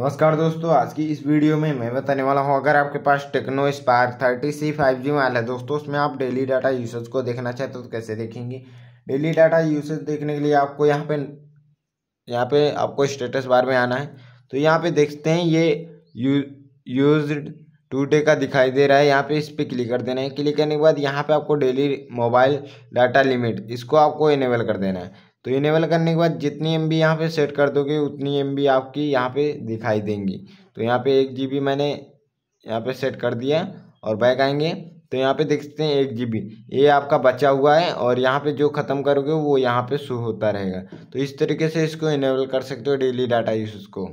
नमस्कार दोस्तों आज की इस वीडियो में मैं बताने वाला हूँ अगर आपके पास Tecno Spark thirty C five G वाला है दोस्तों उसमें आप डेली डाटा यूसेज को देखना चाहते हो तो कैसे देखेंगे डेली डाटा यूसेज देखने के लिए आपको यहाँ पे यहाँ पे आपको स्टेटस बार में आना है तो यहाँ पे देखते हैं ये यू यूज टू डे का दिखाई दे रहा है यहाँ पे इस पर क्लिक कर देना है क्लिक करने के बाद यहाँ पे आपको डेली मोबाइल डाटा लिमिट इसको आपको इनेबल कर देना है तो इनेबल करने के बाद जितनी एम बी यहाँ पर सेट कर दोगे उतनी एम बी आपकी यहाँ पे दिखाई देंगी तो यहाँ पे एक जी बी मैंने यहाँ पे सेट कर दिया और बैक आएंगे तो यहाँ पे देखते हैं एक जी बी ये आपका बचा हुआ है और यहाँ पे जो ख़त्म करोगे वो यहाँ पे शो होता रहेगा तो इस तरीके से इसको इनेबल कर सकते हो डेली डाटा यूज को